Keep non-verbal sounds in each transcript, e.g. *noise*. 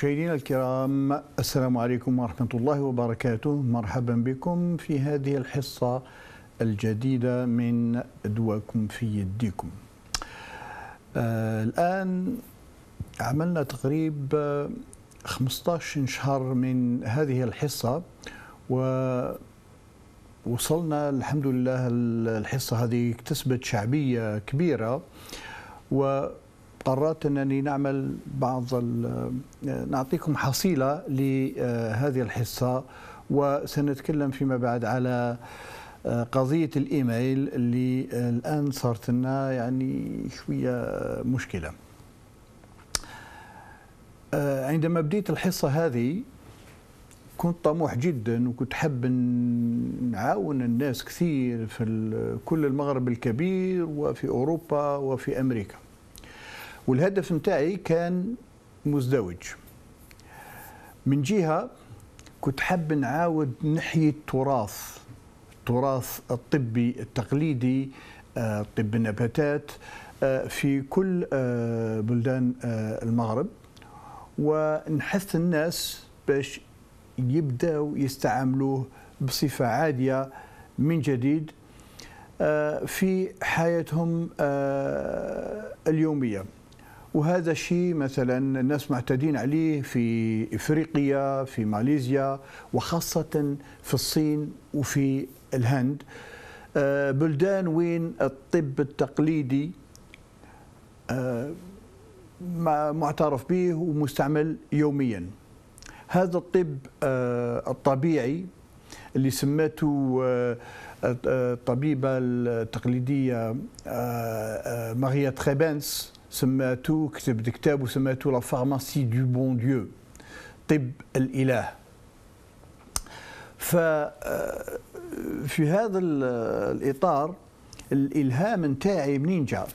مشاهدينا الكرام السلام عليكم ورحمة الله وبركاته مرحبا بكم في هذه الحصة الجديدة من دواكم في يديكم آه، الآن عملنا تقريب 15 شهر من هذه الحصة ووصلنا الحمد لله الحصة هذه اكتسبت شعبية كبيرة و اضطررت انني نعمل بعض نعطيكم حصيله لهذه الحصه وسنتكلم فيما بعد على آه، قضية الإيميل اللي الآن صارت لنا يعني شوية مشكلة آه، عندما بديت الحصة هذه كنت طموح جدا وكنت حاب نعاون الناس كثير في كل المغرب الكبير وفي أوروبا وفي أمريكا والهدف نتاعي كان مزدوج من جهه كنت حاب نعاود نحيي التراث التراث الطبي التقليدي آه، طب النباتات آه، في كل آه، بلدان المغرب ونحث الناس باش يبداو يستعملوه بصفه عاديه من جديد في حياتهم اليوميه وهذا الشيء مثلا الناس معتادين عليه في افريقيا في ماليزيا وخاصه في الصين وفي الهند آه، بلدان وين الطب التقليدي آه، معترف به ومستعمل يوميا هذا الطب آه، الطبيعي اللي سمته الطبيبه التقليديه ماريا تريبنس سماتو كتب كتاب وسماتو لا فارماسي دو بون ديو طب الاله ففي آه، هذا الاطار الالهام نتاعي منين جاء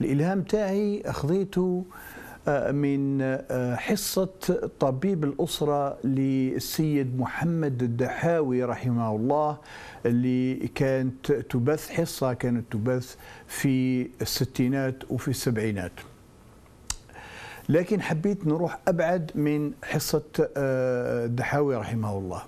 الالهام تاعي اخذيته آه، من آه، حصة طبيب الأسرة للسيد محمد الدحاوي رحمه الله اللي كانت تبث حصة كانت تبث في الستينات وفي السبعينات لكن حبيت نروح أبعد من حصة الدحاوي آه، رحمه الله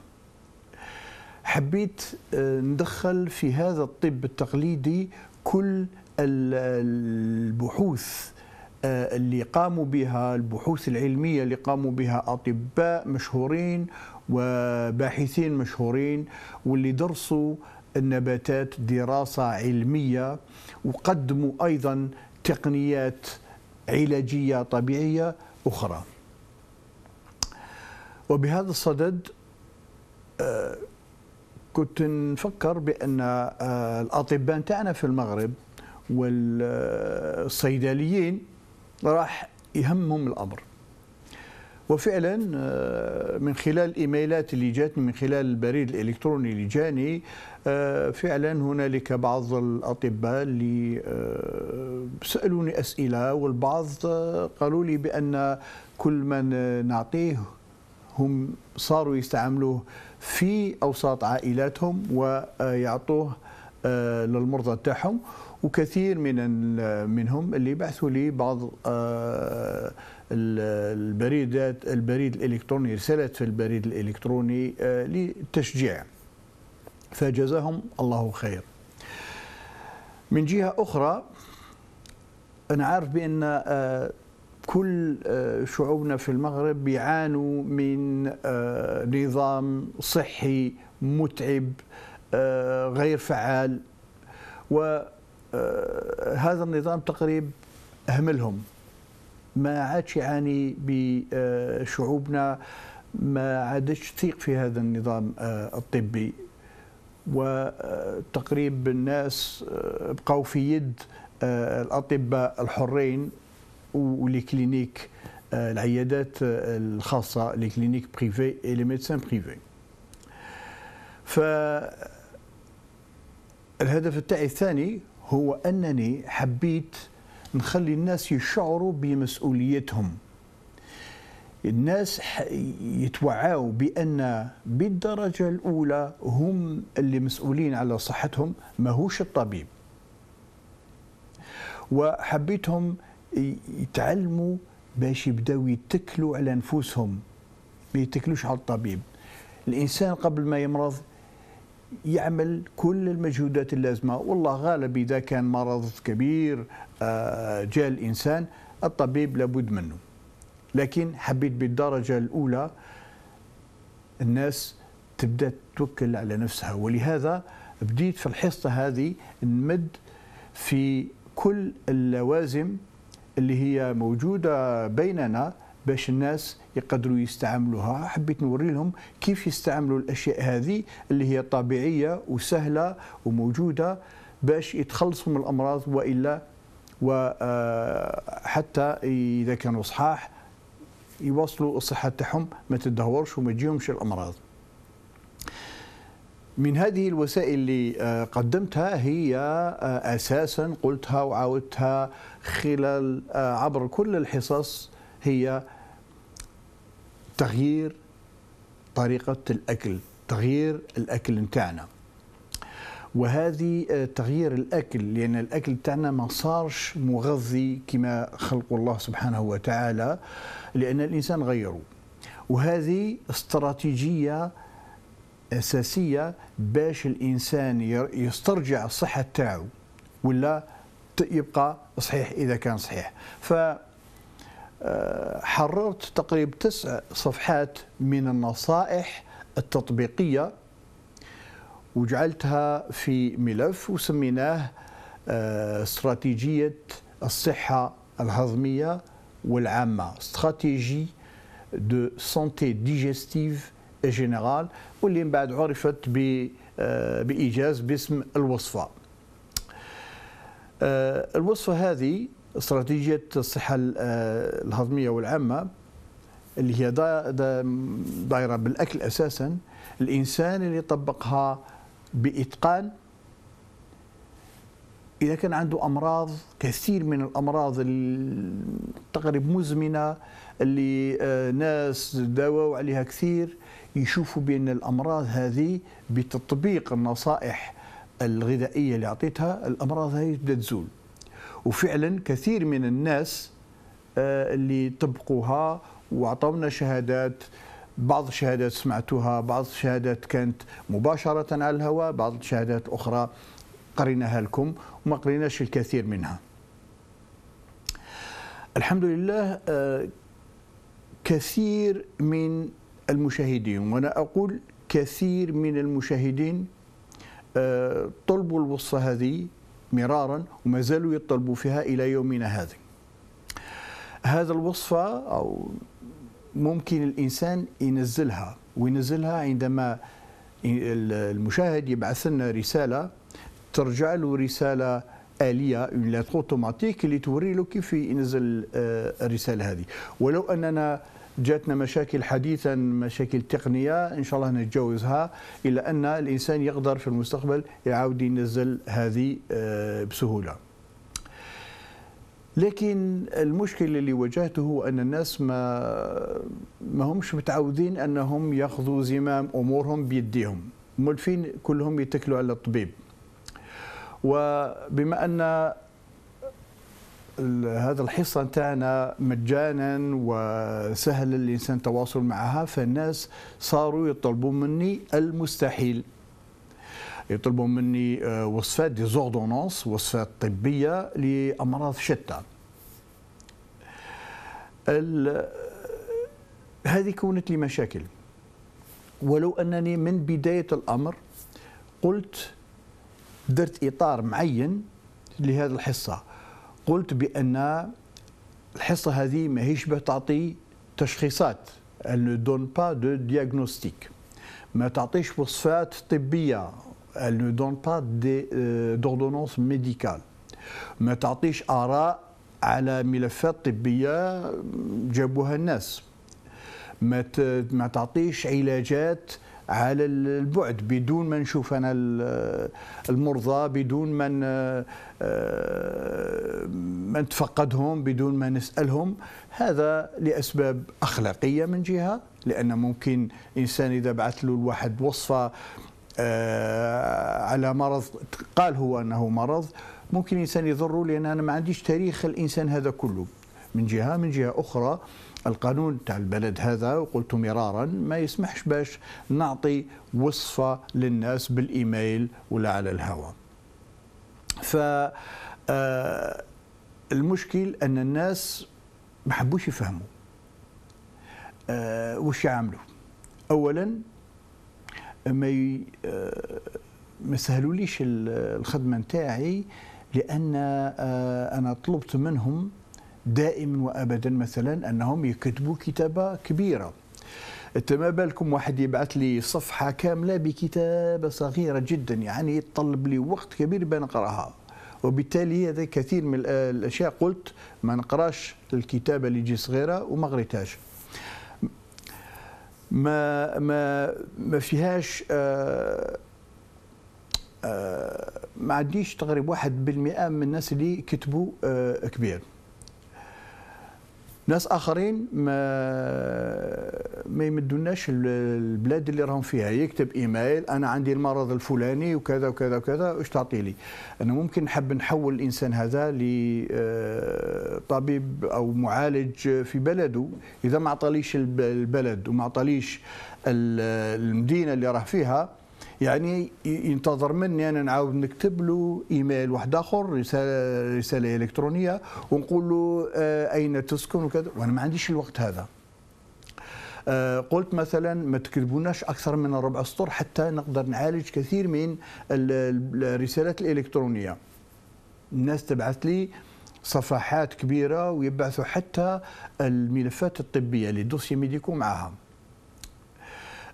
حبيت آه، ندخل في هذا الطب التقليدي كل البحوث آه، اللي قاموا بها البحوث العلمية اللي قاموا بها أطباء مشهورين وباحثين مشهورين واللي درسوا النباتات دراسة علمية وقدموا أيضا تقنيات علاجية طبيعية أخرى وبهذا الصدد آه، كنت نفكر بأن آه، الأطباء نتاعنا في المغرب والصيدليين راح يهمهم الأمر وفعلا آه، من خلال الايميلات اللي جاتني من خلال البريد الالكتروني اللي جاني آه، فعلا هنالك بعض الاطباء اللي آه، سالوني اسئله والبعض قالوا لي بان كل من نعطيه هم صاروا يستعملوه في اوساط عائلاتهم ويعطوه للمرضى تاعهم وكثير من منهم اللي بعثوا لي بعض البريدات البريد الإلكتروني رسالات في البريد الإلكتروني للتشجيع آه، فجزاهم الله خير من جهة أخرى أنا عارف بأن آه، كل آه، شعوبنا في المغرب يعانوا من نظام صحي متعب غير فعال وهذا النظام تقريب أهملهم ما عادش يعاني بشعوبنا ما عادش تثيق في هذا النظام آه، الطبي وتقريب الناس آه، بقوا في يد آه، الاطباء الحرين والكلينيك العيادات الخاصه الكلينيك بريفي اي لي ميدسان بريفي ف الهدف التاعي الثاني هو انني حبيت نخلي الناس يشعروا بمسؤوليتهم الناس يتوعوا بأن بالدرجة الأولى هم اللي مسؤولين على صحتهم ماهوش الطبيب وحبيتهم يتعلموا باش يبداو يتكلوا على نفوسهم ما يتكلوش على الطبيب الانسان قبل ما يمرض يعمل كل المجهودات اللازمه والله غالب اذا كان مرض كبير آه، جاء الانسان الطبيب لابد منه لكن حبيت بالدرجه الاولى الناس تبدا توكل على نفسها ولهذا بديت في الحصه هذه نمد في كل اللوازم اللي هي موجوده بيننا باش الناس يقدروا يستعملوها حبيت نوري لهم كيف يستعملوا الاشياء هذه اللي هي طبيعيه وسهله وموجوده باش يتخلصوا من الامراض والا وحتى آه، اذا كانوا صحاح يواصلوا الصحه تاعهم ما تدهورش وما تجيهمش الامراض من هذه الوسائل اللي آه، قدمتها هي آه، اساسا قلتها وعاودتها خلال عبر كل الحصص هي تغيير طريقة الأكل تغيير الأكل نتاعنا وهذه آه، تغيير الأكل لأن يعني الأكل تاعنا ما صارش مغذي كما خلق الله سبحانه وتعالى لأن الإنسان غيره وهذه استراتيجية أساسية باش الإنسان يسترجع الصحة تاعه ولا يبقى صحيح إذا كان صحيح ف آه، حررت تقريبا تسع صفحات من النصائح التطبيقية وجعلتها في ملف وسميناه آه، استراتيجية الصحة الهضمية والعامة استراتيجي دو سانتي ديجستيف جينيرال واللي من بعد عرفت آه، بإيجاز باسم الوصفة الوصفة هذه استراتيجيه الصحه آه، الهضميه والعامه اللي هي دايره بالاكل اساسا الانسان اللي يطبقها باتقان اذا كان عنده امراض كثير من الامراض تقريب مزمنه اللي آه، ناس داواو عليها كثير يشوفوا بان الامراض هذه بتطبيق النصائح الغذائيه اللي اعطيتها الامراض هذه تبدا تزول وفعلا كثير من الناس آه، اللي طبقوها وعطونا شهادات بعض الشهادات سمعتوها بعض الشهادات كانت مباشرة على الهواء بعض الشهادات أخرى قريناها لكم وما قريناش الكثير منها الحمد لله آه، كثير من المشاهدين وأنا أقول كثير من المشاهدين آه، طلبوا الوصفة هذه مرارا وما زالوا يطلبوا فيها إلى يومنا هذا هذا الوصفة أو ممكن الإنسان ينزلها وينزلها عندما المشاهد يبعث لنا رسالة ترجع له رسالة آلية اون لاتر اوتوماتيك اللي توري له كيف ينزل آه، الرسالة هذه ولو أننا جاتنا مشاكل حديثا مشاكل تقنية إن شاء الله نتجاوزها إلى أن الإنسان يقدر في المستقبل يعاود ينزل هذه آه، بسهولة لكن المشكل اللي واجهته هو أن الناس ما ما همش متعودين أنهم ياخذوا زمام أمورهم بيديهم ملفين كلهم يتكلوا على الطبيب وبما أن هذا الحصه تاعنا مجانا وسهل الانسان التواصل معها فالناس صاروا يطلبوا مني المستحيل يطلبوا مني آه، وصفات دي زوردونونس وصفات طبيه لامراض شتى هذه كونت لي مشاكل ولو انني من بدايه الامر قلت درت اطار معين لهذه الحصه قلت بان الحصه هذه ماهيش بتعطي تشخيصات ال دون با دو de ما تعطيش وصفات طبيه ال دون با دي دوردونونس ميديكال ما تعطيش اراء على ملفات طبيه جابوها الناس ما ما تعطيش علاجات على البعد بدون ما نشوف انا المرضى بدون ما آه، ما نتفقدهم بدون ما نسالهم هذا لاسباب اخلاقيه من جهه لان ممكن انسان اذا بعث له الواحد وصفه آه، على مرض قال هو انه مرض ممكن الانسان يضره لان انا ما عنديش تاريخ الانسان هذا كله من جهه من جهه اخرى القانون تاع البلد هذا وقلت مرارا ما يسمحش باش نعطي وصفة للناس بالإيميل ولا على الهواء ف آه، المشكل أن الناس ما حبوش يفهموا آه، وش يعملوا أولا ما آه، ما سهلوليش الخدمة نتاعي لأن أنا طلبت منهم دائما وابدا مثلا انهم يكتبوا كتابه كبيره انت ما بالكم واحد يبعث لي صفحه كامله بكتابه صغيره جدا يعني يتطلب لي وقت كبير بان اقراها وبالتالي هذا كثير من الاشياء قلت ما نقراش الكتابه اللي تجي صغيره وما قريتهاش ما ما ما فيهاش آآ آه، آآ آه، ما عنديش تقريبا بالمئة من الناس اللي كتبوا آه، كبير ناس اخرين ما ما يمدوناش البلاد اللي راهم فيها يكتب ايميل انا عندي المرض الفلاني وكذا وكذا وكذا واش تعطي لي انا ممكن نحب نحول الانسان هذا لطبيب آه، او معالج في بلده اذا ما عطاليش البلد وما عطاليش المدينه اللي راه فيها يعني ينتظر مني انا نعاود نكتب له ايميل واحد اخر رساله رساله الكترونيه ونقول له آه، اين تسكن وكذا وانا ما عنديش الوقت هذا آه، قلت مثلا ما تكتبوناش اكثر من ربع سطر حتى نقدر نعالج كثير من الرسالات الالكترونيه الناس تبعث لي صفحات كبيره ويبعثوا حتى الملفات الطبيه لي دوسي ميديكو معاها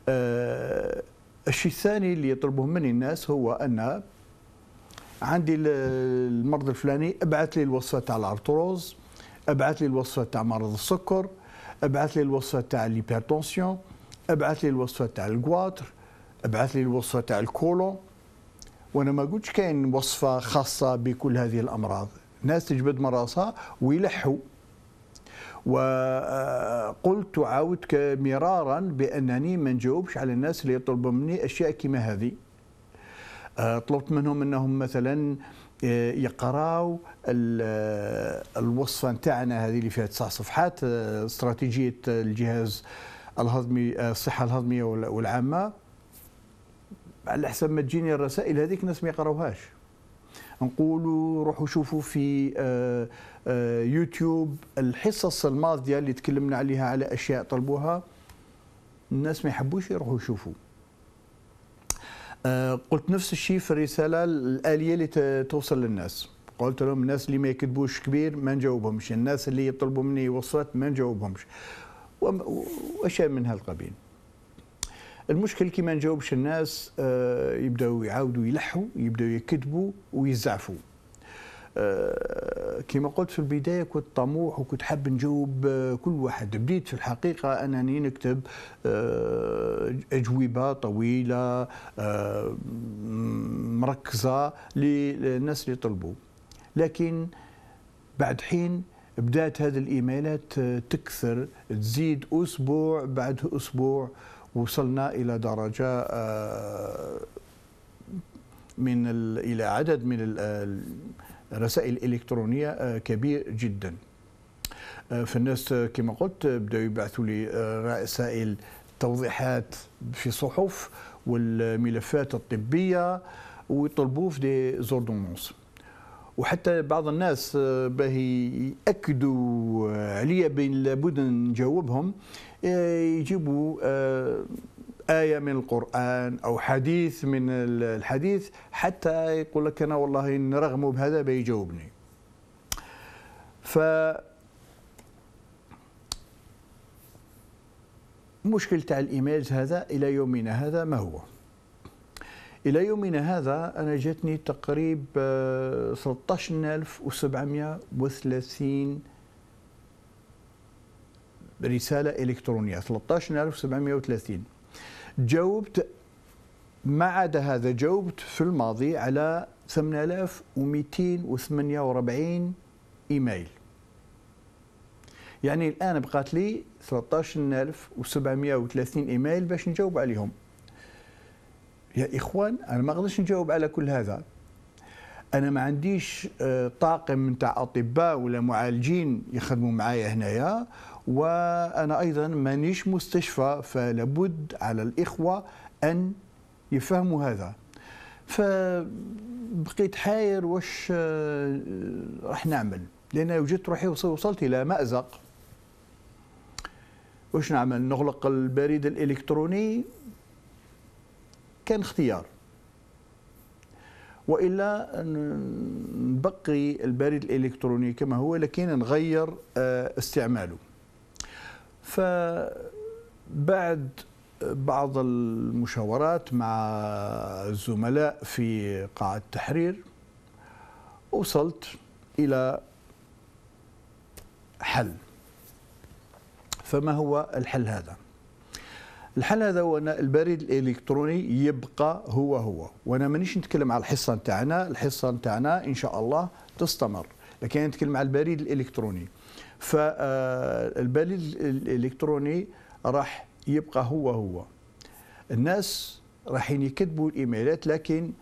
آه، الشيء الثاني اللي يطلبه مني الناس هو ان عندي المرض الفلاني ابعت لي الوصفه تاع الارتروز ابعت لي الوصفه تاع مرض السكر ابعت لي الوصفه تاع الهيبرتونسيون ابعت لي الوصفه تاع الكواتر ابعت لي الوصفه تاع الكولون وانا ما قلتش كاين وصفه خاصه بكل هذه الامراض الناس تجبد من راسها ويلحوا وقلت وعاودت مرارا بانني ما نجاوبش على الناس اللي يطلبوا مني اشياء كما هذه آه، طلبت منهم انهم مثلا آه، يقراوا آه، الوصفه نتاعنا هذه اللي فيها تسع صفحات استراتيجيه الجهاز الهضمي الصحه الهضميه والعامه على حسب ما تجيني الرسائل هذيك الناس ما يقراوهاش نقولوا روحوا شوفوا في آه، آه، يوتيوب الحصص الماضيه اللي تكلمنا عليها على اشياء طلبوها الناس ما يحبوش يروحوا يشوفوا آه، قلت نفس الشيء في الرساله الاليه اللي توصل للناس قلت لهم الناس اللي ما يكتبوش كبير ما نجاوبهمش الناس اللي يطلبوا مني وصفات ما نجاوبهمش واشياء من هالقبيل المشكل كي ما نجاوبش الناس آه، يبداو يعاودوا يلحوا يبداو يكذبوا ويزعفوا آه، كما قلت في البداية كنت طموح وكنت حاب نجاوب آه، كل واحد بديت في الحقيقة أنني نكتب أجوبة طويلة مركزة للناس اللي طلبوا لكن بعد حين بدأت هذه الإيميلات تكثر تزيد أسبوع بعد أسبوع وصلنا الى درجه آه، من الى عدد من آه، الرسائل الالكترونيه آه، كبير جدا فالناس كما قلت بداوا يبعثوا لي رسائل توضيحات في صحف والملفات الطبيه ويطلبوا في دي زوردونونس وحتى بعض الناس باهي ياكدوا عليا بين لابد نجاوبهم يجيبوا آه، آية من القرآن أو حديث من الحديث حتى يقول لك أنا والله إن رغموا بهذا بيجاوبني ف مشكل تاع الايميلز هذا الى يومنا هذا ما هو الى يومنا هذا انا جاتني تقريب 13730 آه، رسالة إلكترونية 13730 جاوبت ما عدا هذا جاوبت في الماضي على 8248 إيميل يعني الآن بقات لي 13730 إيميل باش نجاوب عليهم يا إخوان أنا ما أقدرش نجاوب على كل هذا انا ما عنديش آه، طاقم نتاع اطباء ولا معالجين يخدموا معايا هنايا وأنا أيضا مانيش مستشفى فلابد على الإخوة أن يفهموا هذا فبقيت حاير واش آه، راح نعمل لأن وجدت روحي وصلت إلى مأزق واش نعمل نغلق البريد الإلكتروني كان اختيار والا نبقي البريد الالكتروني كما هو لكن نغير آه، استعماله فبعد بعض المشاورات مع الزملاء في قاعة التحرير وصلت إلى حل فما هو الحل هذا؟ الحل هذا هو أن البريد الإلكتروني يبقى هو هو وأنا مانيش نتكلم على الحصة نتاعنا الحصة نتاعنا إن شاء الله تستمر لكن نتكلم على البريد الالكتروني فالبريد آه، الالكتروني راح يبقى هو هو الناس راحين يكتبوا الايميلات لكن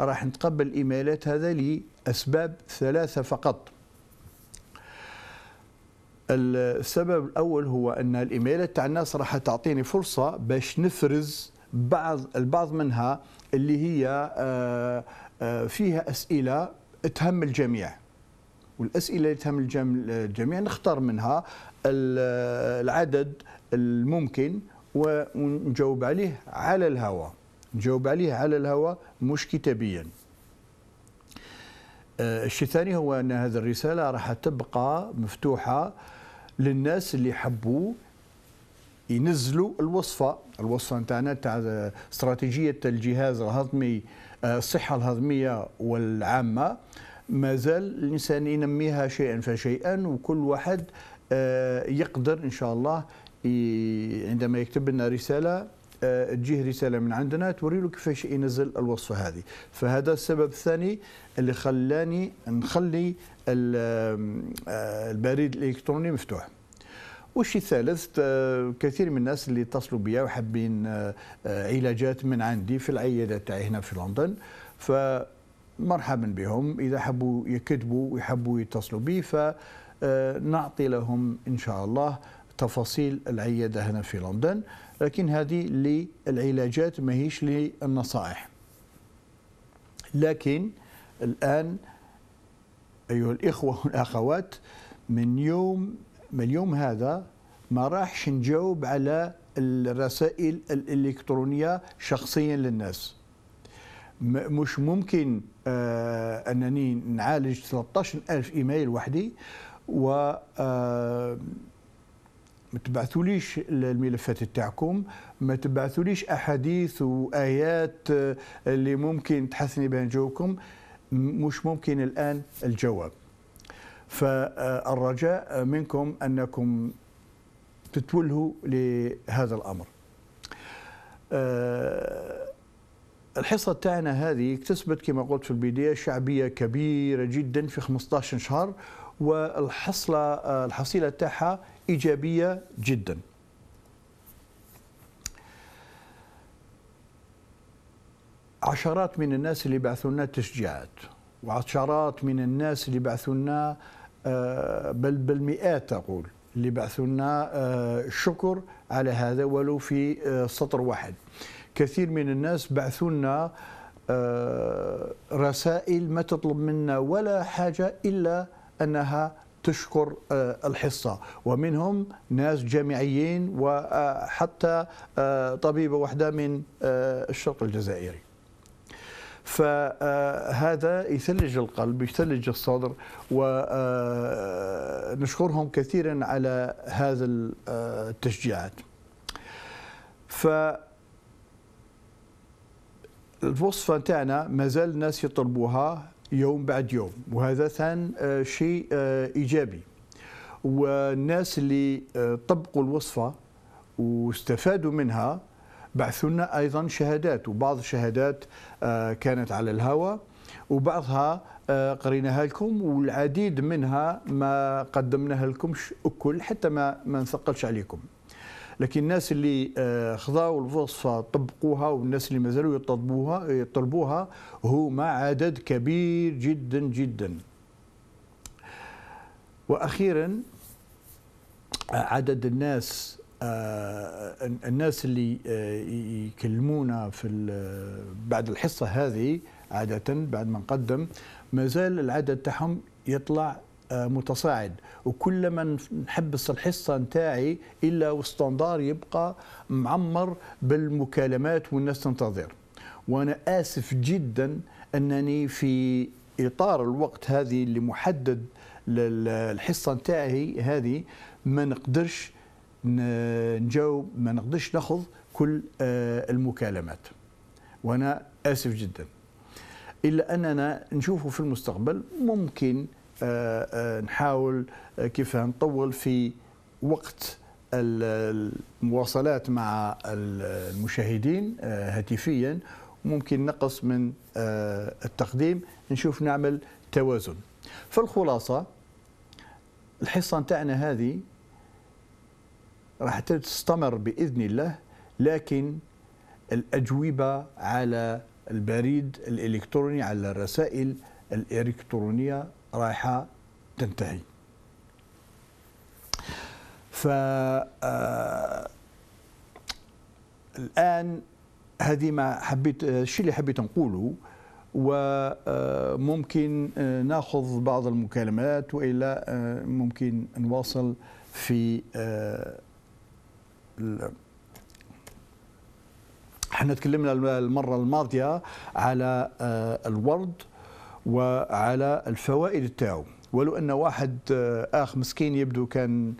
راح نتقبل الايميلات هذا لاسباب ثلاثه فقط السبب الاول هو ان الايميلات تاع الناس راح تعطيني فرصه باش نفرز بعض البعض منها اللي هي آه، آه، فيها اسئله تهم الجميع والاسئله اللي تهم الجميع نختار منها العدد الممكن ونجاوب عليه على الهواء نجاوب عليه على الهواء مش كتابيا آه، الشيء الثاني هو ان هذه الرساله راح تبقى مفتوحه للناس اللي حبوا ينزلوا الوصفه الوصفه نتاعنا تاع استراتيجيه الجهاز الهضمي آه، الصحه الهضميه والعامه ما زال الإنسان ينميها شيئا فشيئا وكل واحد آه، يقدر إن شاء الله عندما يكتب لنا رسالة آه، تجيه رسالة من عندنا توري له كيفاش ينزل الوصفة هذه فهذا السبب الثاني اللي خلاني نخلي آه، البريد الإلكتروني مفتوح والشيء الثالث كثير من الناس اللي اتصلوا بيا وحابين علاجات من عندي في العيادة تاعي هنا في لندن ف مرحبا بهم إذا حبوا يكتبوا ويحبوا يتصلوا بي فنعطي لهم إن شاء الله تفاصيل العيادة هنا في لندن لكن هذه للعلاجات ماهيش للنصائح لكن الآن أيها الإخوة والأخوات من يوم من اليوم هذا ما راحش نجاوب على الرسائل الإلكترونية شخصيا للناس مش ممكن آه، انني نعالج 13000 ايميل وحدي و آه، ما تبعثوليش الملفات تاعكم ما تبعثوليش احاديث وايات آه، اللي ممكن تحسني بين جوكم مش ممكن الان الجواب فالرجاء منكم انكم تتولهوا لهذا الامر أه الحصه تاعنا هذه اكتسبت كما قلت في البدايه شعبيه كبيره جدا في 15 شهر والحصله الحصيله تاعها ايجابيه جدا. عشرات من الناس اللي بعثوا لنا تشجيعات وعشرات من الناس اللي بعثوا لنا آه، بل بالمئات اقول اللي بعثوا لنا آه، شكر على هذا ولو في آه، سطر واحد. كثير من الناس بعثوا لنا آه، رسائل ما تطلب منا ولا حاجة إلا أنها تشكر آه، الحصة ومنهم ناس جامعيين وحتى آه، طبيبة واحدة من الشرق الجزائري فهذا يثلج القلب يثلج الصدر ونشكرهم كثيرا على هذا التشجيعات ف الوصفة تاعنا ما زال الناس يطلبوها يوم بعد يوم وهذا ثان آه، شيء آه، إيجابي والناس اللي آه، طبقوا الوصفة واستفادوا منها بعثوا لنا أيضا شهادات وبعض الشهادات كانت على الهواء وبعضها قريناها لكم والعديد منها ما قدمناها لكم أكل حتى ما, ما نثقلش عليكم لكن الناس اللي آه، خضاوا الوصفه طبقوها والناس اللي مازالوا يطلبوها يطلبوها هما عدد كبير جدا جدا واخيرا عدد الناس آه، الناس اللي آه، يكلمونا في بعد الحصه هذه عاده بعد ما نقدم مازال العدد تاعهم يطلع متصاعد وكلما نحبس الحصه نتاعي الا والستاندار يبقى معمر بالمكالمات والناس تنتظر وانا اسف جدا انني في اطار الوقت هذه اللي محدد للحصه نتاعي هذه ما نقدرش نجاوب ما نقدرش ناخذ كل آه، المكالمات وانا اسف جدا الا اننا نشوفه في المستقبل ممكن آه، آه، نحاول آه، كيف نطول في وقت المواصلات مع المشاهدين هاتفيا ممكن نقص من التقديم نشوف نعمل توازن فالخلاصة الحصة نتاعنا هذه راح تستمر بإذن الله لكن الأجوبة على البريد الإلكتروني على الرسائل الإلكترونية رايحه تنتهي ف آه، الان هذه ما حبيت الشيء اللي حبيت نقوله وممكن آه، آه، ناخذ بعض المكالمات والا ممكن نواصل في احنا تكلمنا المره الماضيه على الورد وعلى الفوائد تاعو ولو ان واحد آه، اخ مسكين يبدو كان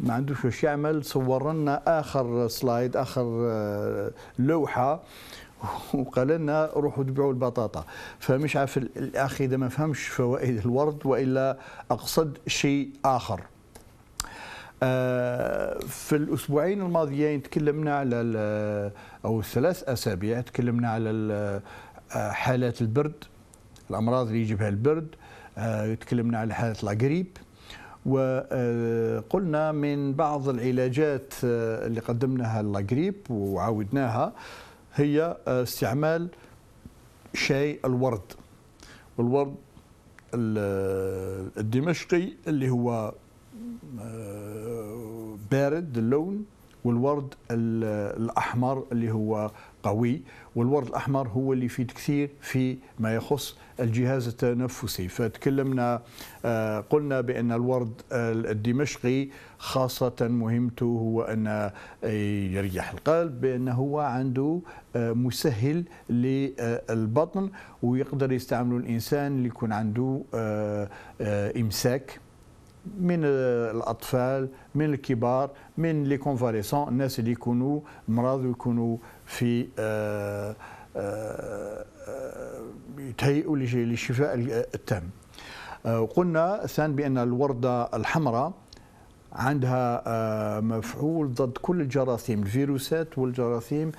ما عندوش واش يعمل صور لنا اخر سلايد اخر آه، لوحه *laughs* وقال لنا روحوا تبيعوا البطاطا فمش عارف الاخ اذا ما فهمش فوائد الورد والا اقصد شيء اخر آه، في الاسبوعين الماضيين تكلمنا على او ثلاث اسابيع تكلمنا على حالات البرد الامراض اللي يجيبها البرد آه، تكلمنا على حاله لاجريب وقلنا من بعض العلاجات آه، اللي قدمناها لاجريب وعاودناها هي آه، استعمال شاي الورد والورد الدمشقي اللي هو بارد اللون والورد الأحمر اللي هو قوي والورد الأحمر هو اللي يفيد كثير في ما يخص الجهاز التنفسي فتكلمنا آه، قلنا بأن الورد الدمشقي خاصة مهمته هو أن آه، يريح القلب بأنه هو عنده آه، مسهل للبطن ويقدر يستعمله الإنسان اللي يكون عنده إمساك من الاطفال من الكبار من لي كونفاليسون الناس اللي يكونوا مرض ويكونوا في آه، آه، آه، يتهيئوا للشفاء التام وقلنا ثان بان الورده الحمراء عندها مفعول ضد كل الجراثيم الفيروسات والجراثيم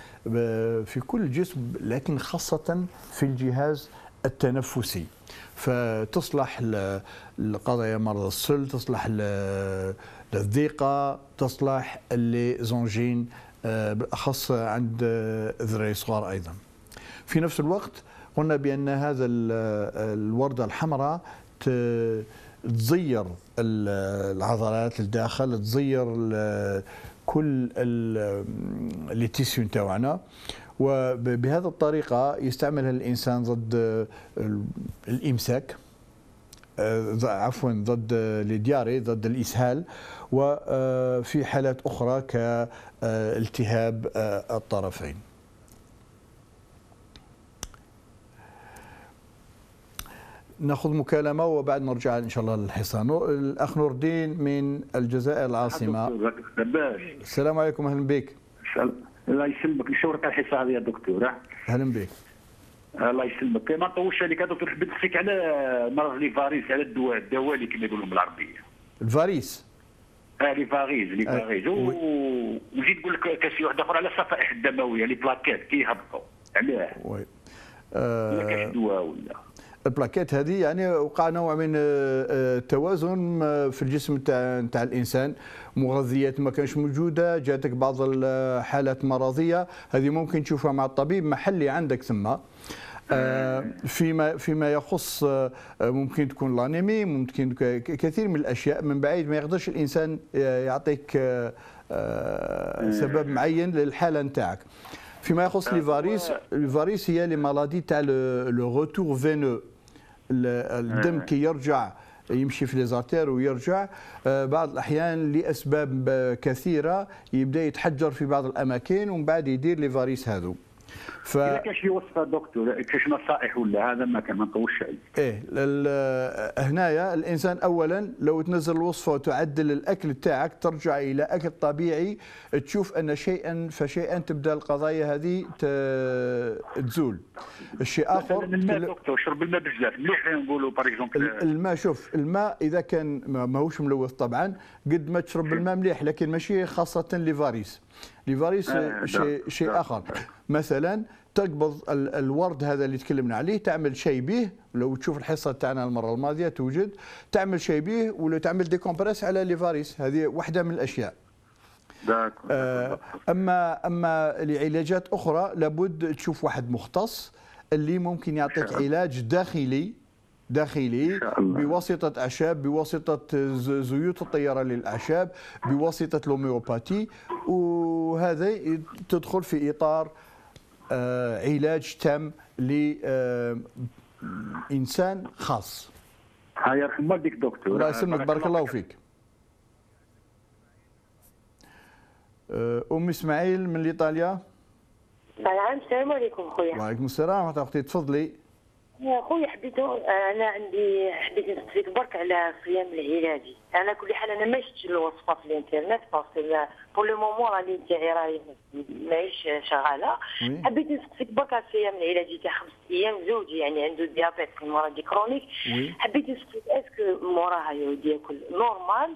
في كل الجسم لكن خاصه في الجهاز التنفسي فتصلح لقضايا مرض السل تصلح للضيقة تصلح لزونجين آه، بالاخص عند ذري الصغار ايضا في نفس الوقت قلنا بان هذا الورده الحمراء تزير العضلات للداخل تزير كل التيسيون تاعنا وبهذه الطريقة يستعملها الإنسان ضد الإمساك آه، عفوا ضد الدياري ضد الإسهال وفي آه، حالات أخرى كالتهاب آه، الطرفين ناخذ مكالمه وبعد نرجع ان شاء الله للحصان الاخ نور الدين من الجزائر العاصمه السلام عليكم اهلا بك الله يسلمك نشاورك على الحصه هذه يا دكتور اهلا بك الله يسلمك ما نطولش عليك يا دكتور حبيت نسيك على مرض لي فاريس على الدواء الدوالي كما يقولوا بالعربيه الفاريس اه لي فاريز لي فاريز آه. ونزيد نقول لك كاسي واحده اخرى على الصفائح الدمويه لي بلاكات كيهبطوا علاه وي آه. كاش دواء ولا البلاكات هذه يعني وقع نوع من آه، آه، التوازن آه، في الجسم تاع تاع الانسان مغذيات ما كانش موجوده جاتك بعض الحالات مرضيه هذه ممكن تشوفها مع الطبيب محلي عندك ثم فيما فيما يخص ممكن تكون لانيمي ممكن كثير من الاشياء من بعيد ما يقدرش الانسان يعطيك سبب معين للحاله نتاعك فيما يخص لي فاريس لي فاريس هي لي مالادي تاع لو روتور فينو الدم كي يرجع يمشي في ليزارتير ويرجع آه، بعض الاحيان لاسباب كثيره يبدا يتحجر في بعض الاماكن ومن بعد يدير لي فاريس هذو ف اذا كاش شي وصفه دكتور كاش نصائح ولا هذا ما كان ما نطولش عليه ايه هنايا الانسان اولا لو تنزل الوصفه وتعدل الاكل تاعك ترجع الى اكل طبيعي تشوف ان شيئا فشيئا تبدا القضايا هذه تزول الشيء اخر الماء دكتور شرب الماء بزاف مليح نقولوا باغ اكزومبل الماء شوف الماء اذا كان ماهوش ملوث طبعا قد ما تشرب الماء مليح لكن ماشي خاصه لي فاريس لفاريس آه، شيء شيء اخر مثلا تقبض الورد هذا اللي تكلمنا عليه تعمل شيء به لو تشوف الحصه تاعنا المره الماضيه توجد تعمل شيء به ولا تعمل ديكومبريس على ليفاريس هذه واحده من الاشياء آه، اما اما لعلاجات اخرى لابد تشوف واحد مختص اللي ممكن يعطيك علاج داخلي داخلي بواسطة أعشاب بواسطة زيوت الطيارة للأعشاب بواسطة الهوميوباتي وهذا تدخل في إطار آه، علاج تام لإنسان آه، خاص هاي الله والديك دكتور الله يسلمك بارك الله فيك آه، أم إسماعيل من إيطاليا السلام عليكم خويا وعليكم السلام اختي تفضلي يا خويا حبيت انا عندي حبيت نسقسيك برك على صيام العلاجي انا كل حال انا ما شفتش الوصفه في الانترنت باسكو بور لو مومون راني تاعي راهي ماهيش شغاله حبيت نسقسيك برك على الصيام العلاجي تاع خمس ايام زوجي يعني عنده ديابيت مرض كرونيك حبيت نسقسيك اسكو موراها يعود ياكل نورمال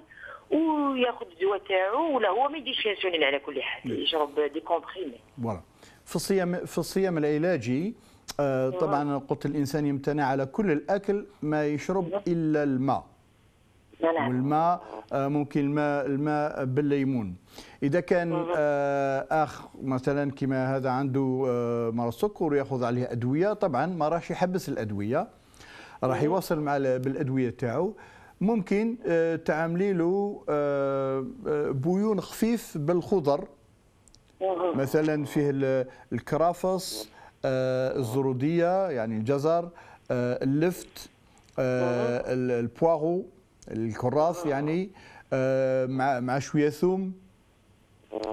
وياخذ الدواء تاعو ولا هو ما يديش انسولين على كل حال يشرب دي كومبريمي فوالا في الصيام في الصيام العلاجي آه، طبعا قلت الإنسان يمتنع على كل الأكل ما يشرب إلا الماء والماء آه، ممكن الماء الماء بالليمون اذا كان آه، اخ مثلا كما هذا عنده مرض السكر وياخذ عليه ادويه طبعا ما راحش يحبس الادويه راح يواصل مع بالادويه تاعو ممكن تعاملي له بويون خفيف بالخضر مثلا فيه الكرافس آه، آه. الزروديه يعني الجزر آه، اللفت البواغو الكراث يعني مع مع شويه ثوم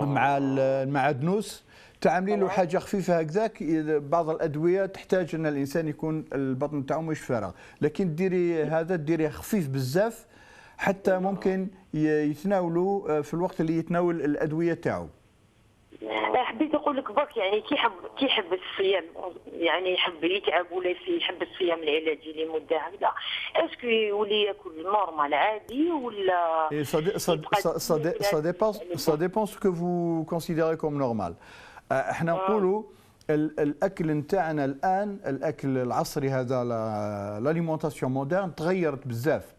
مع المعدنوس تعملي له حاجه خفيفه هكذاك بعض الادويه تحتاج ان الانسان يكون البطن تاعو مش فارغ لكن ديري هذا ديريه خفيف بزاف حتى ممكن يتناولوا في الوقت اللي يتناول الادويه تاعو آه، حبيت نقول لك برك يعني كيحب كيحب الصيام يعني يحب يتعب ولا يحب الصيام العلاجي لمده هكذا اسكو يولي ياكل نورمال عادي ولا سا ديبون سا ديبون كو فو كونسيديري كوم نورمال احنا آه. نقولوا الاكل نتاعنا الان الاكل العصري هذا لاليمونتاسيون مودرن تغيرت بزاف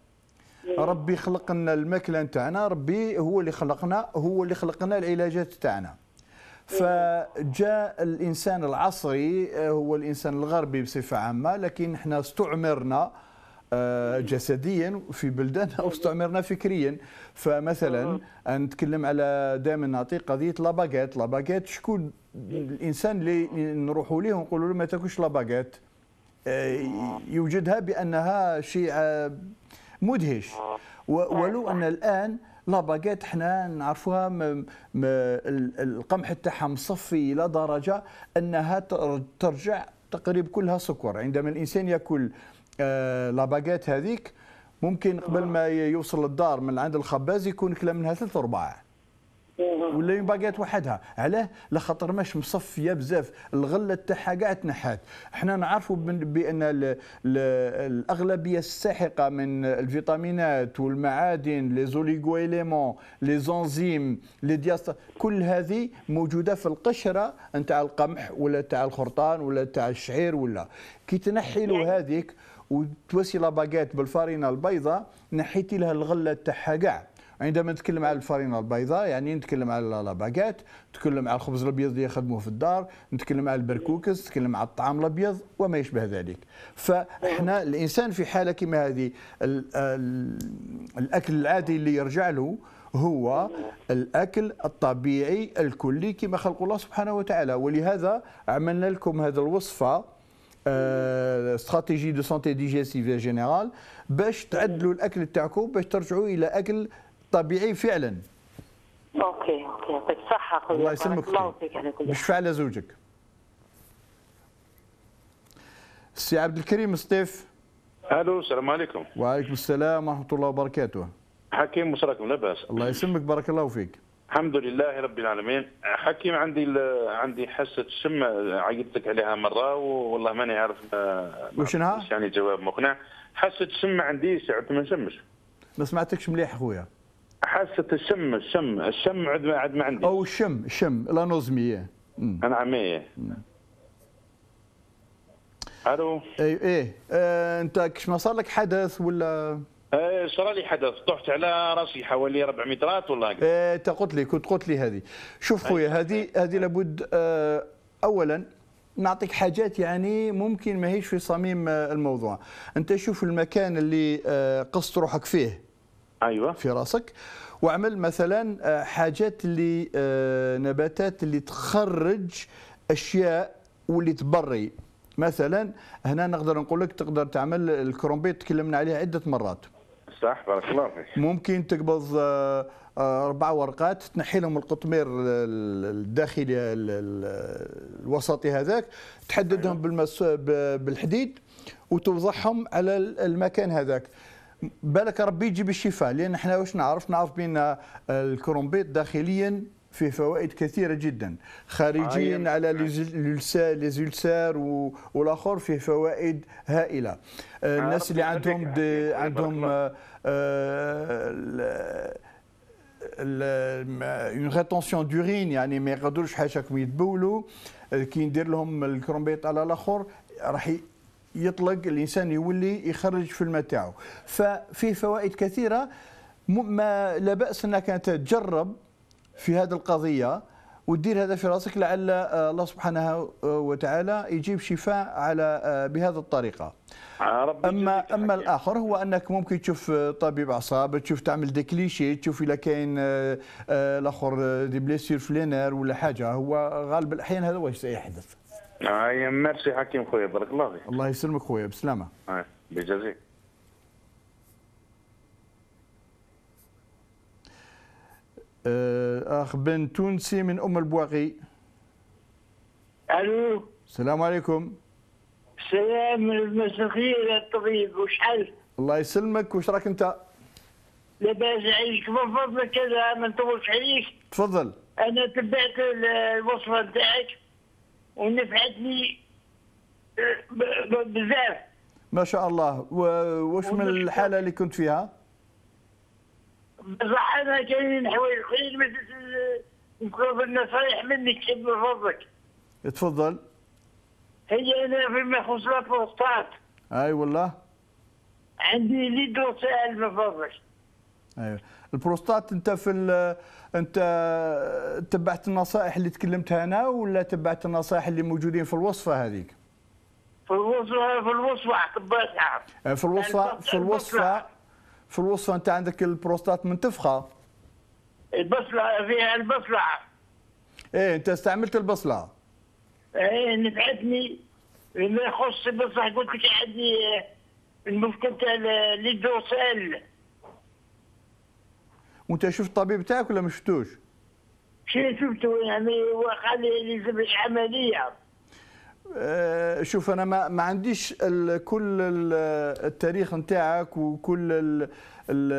ربي خلق لنا الماكله نتاعنا ربي هو اللي خلقنا هو اللي خلق لنا العلاجات تاعنا فجاء الانسان العصري آه، هو الانسان الغربي بصفه عامه لكن احنا استعمرنا آه، جسديا في بلداننا *laughs* واستعمرنا فكريا فمثلا نتكلم على دائما نعطي قضيه لاباغات لاباغات شكون الانسان اللي نروحوا ليه ونقولوا له ما تاكلش لاباغات آه، يوجدها بانها شيء مدهش ولو ان الان لا باغيت حنا نعرفوها القمح تاعها مصفي الى درجه انها ترجع تقريب كلها سكر عندما الانسان ياكل آه، لا باغيت هذيك ممكن قبل ما يوصل للدار من عند الخباز يكون كلا منها ثلاث ارباع ولا يوم باقات وحدها علاه لخاطر ماش مصفيه بزاف الغله تاعها كاع تنحات حنا نعرفوا بان الاغلبيه الساحقه من الفيتامينات والمعادن لي زوليغو ايليمون لي زونزيم لي دياست كل هذه موجوده في القشره نتاع القمح ولا تاع الخرطان ولا تاع الشعير ولا كي تنحي له يعني هذيك وتوسي لاباكات بالفارينه البيضاء نحيتي لها الغله تاعها كاع عندما نتكلم على الفرينه البيضاء يعني نتكلم على لاباكات نتكلم على الخبز الابيض اللي يخدموه في الدار نتكلم على البركوكس نتكلم على الطعام الابيض وما يشبه ذلك فاحنا الانسان في حاله كما هذه الاكل العادي اللي يرجع له هو الاكل الطبيعي الكلي كما خلق الله سبحانه وتعالى ولهذا عملنا لكم هذه الوصفه استراتيجي دو سونتي ديجيستيف جينيرال باش تعدلوا الاكل تاعكم باش ترجعوا الى اكل طبيعي فعلا اوكي اوكي طيب، صحه الصحه اخويا الله يسلمك مش فعل زوجك سي السي عبد الكريم سطيف الو السلام عليكم وعليكم السلام ورحمه الله وبركاته حكيم مسراكم لاباس الله يسلمك بارك الله فيك الحمد لله رب العالمين حكيم عندي عندي حاسه الشم عيطتك عليها مره والله ماني عارف آه، وشنها؟ يعني جواب مقنع حاسه الشم عندي ساعة ما نشمش ما سمعتكش مليح خويا حاسه الشم الشم الشم عد ما عد ما عندي او الشم الشم الانوزميه إيه. انعميه الو اي ايه آه انت كش ما صار لك حدث ولا ايه صار لي حدث طحت على راسي حوالي 4 مترات ولا ايه انت قلت لي كنت قلت لي هذه شوف خويا هذه هذه لابد آه اولا نعطيك حاجات يعني ممكن ماهيش في صميم آه، الموضوع انت شوف المكان اللي آه، قصت روحك فيه ايوه في راسك واعمل مثلا آه، حاجات اللي آه، نباتات اللي تخرج اشياء واللي تبري مثلا هنا نقدر نقول لك تقدر تعمل الكرومبيت تكلمنا عليها عده مرات صح بارك الله فيك ممكن تقبض آه، اربع ورقات تنحي لهم القطمير الداخلي الوسطي هذاك تحددهم أيوة. بالحديد وتوضعهم على المكان هذاك بالك ربي يجيب الشفاء لان احنا واش نعرف نعرف بان الكرومبيت داخليا فيه فوائد كثيره جدا خارجيا آه على أيوة. ليزولسار والاخر فيه فوائد هائله آه، الناس اللي عندهم أيوة، عندهم اون ريتونسيون دورين يعني ما يقدروش حاشاكم يتبولوا آه، كي ندير لهم الكرومبيت على الاخر راح يطلق الانسان يولي يخرج في الماء تاعو ففيه فوائد كثيره ما لا باس انك تجرب في هذه القضيه ودير هذا في راسك لعل آه، الله سبحانه آه، وتعالى يجيب شفاء على آه، بهذه الطريقه اما اما الاخر هو انك ممكن تشوف طبيب اعصاب تشوف تعمل دي كليشي تشوف الا كاين الاخر دي بليسير فلينر ولا حاجه هو غالب الاحيان هذا واش سيحدث اي آه، ميرسي حكيم خويا بارك الله فيك الله يسلمك خويا بسلامه اه بجزيك آه، اخ بن تونسي من ام البواقي الو السلام عليكم السلام المسخير يا الطبيب وشحال الله يسلمك وش راك انت لاباس عليك من فضلك كذا ما نطولش عليك تفضل انا تبعت الوصفه نتاعك ونفعتني آه، بزاف ما شاء الله واش من الحاله اللي كنت فيها؟ بصح انا كاينين حوايج خير ما نطلب النصايح منك من فضلك تفضل هي انا فيما يخص البروستات اي والله عندي لي دو من فضلك ايوه البروستات انت في انت تبعت النصائح اللي تكلمتها انا ولا تبعت النصائح اللي موجودين في الوصفه هذيك؟ في الوصفه في الوصفه تبعتها آه، في الوصفه في الوصفه في الوصفه انت عندك البروستات منتفخه البصله فيها البصله ايه انت استعملت البصله ايه نفعتني فيما يخص البصله قلت لك عندي المشكله للدوسال وانت شفت الطبيب تاعك ولا ما شفتوش؟ شي شفته يعني وقال لي لازم عمليه آه، شوف انا ما, ما عنديش كل التاريخ نتاعك وكل الـ الـ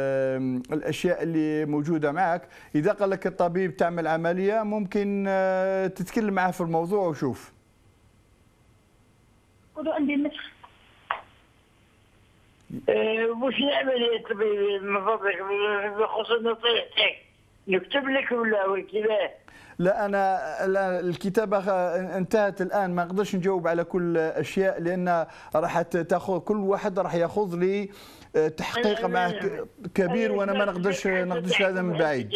الاشياء اللي موجوده معك اذا قال لك الطبيب تعمل عمليه ممكن آه، تتكلم معاه في الموضوع وشوف عندي وش نعمل يا طبيب من فضلك بخصوص نصيحتك نكتب لك ولا وكذا لا انا لا الكتابه انتهت الان ما نقدرش نجاوب على كل اشياء لان راح تاخذ كل واحد راح ياخذ لي آه، تحقيق مع كبير وانا ما نقدرش نقدرش هذا من بعيد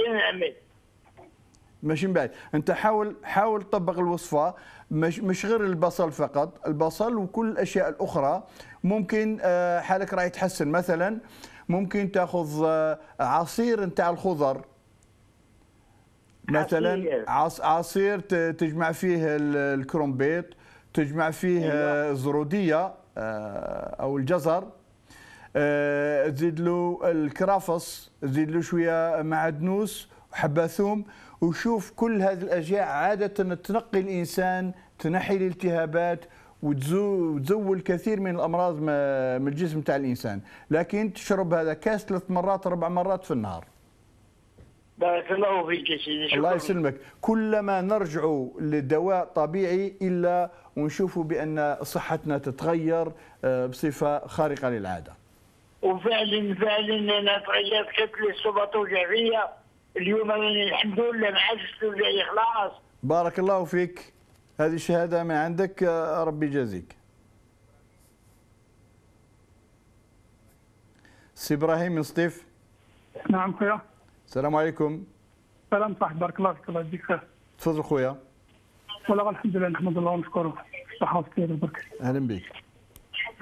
ماشي من بعيد انت حاول حاول تطبق الوصفه مش, مش غير البصل فقط البصل وكل الاشياء الاخرى ممكن آه، حالك راح يتحسن مثلا ممكن تاخذ آه، عصير نتاع الخضر مثلا عصير تجمع فيه الكرومبيت تجمع فيه آه، أيوه. الزروديه او الجزر تزيد له الكرافس تزيد له شويه معدنوس وحبه ثوم وشوف كل هذه الاشياء عاده تنقي الانسان تنحي الالتهابات وتزول كثير من الامراض من الجسم تاع الانسان لكن تشرب هذا كاس ثلاث مرات اربع مرات في النهار بارك الله فيك يا سيدي الله يسلمك كلما نرجع للدواء طبيعي الا ونشوفوا بان صحتنا تتغير آه، بصفه خارقه للعاده وفعلا فعلا انا تغيرت كانت لي اليوم الحمد لله معزت خلاص بارك الله فيك هذه الشهادة من عندك آه، ربي يجازيك سي إبراهيم من سطيف نعم خويا السلام عليكم السلام صاحبي بارك الله فيك الله يجزيك خير تفضل خويا والله الحمد لله نحمد الله ونشكره صحة وخير وبركة أهلا بك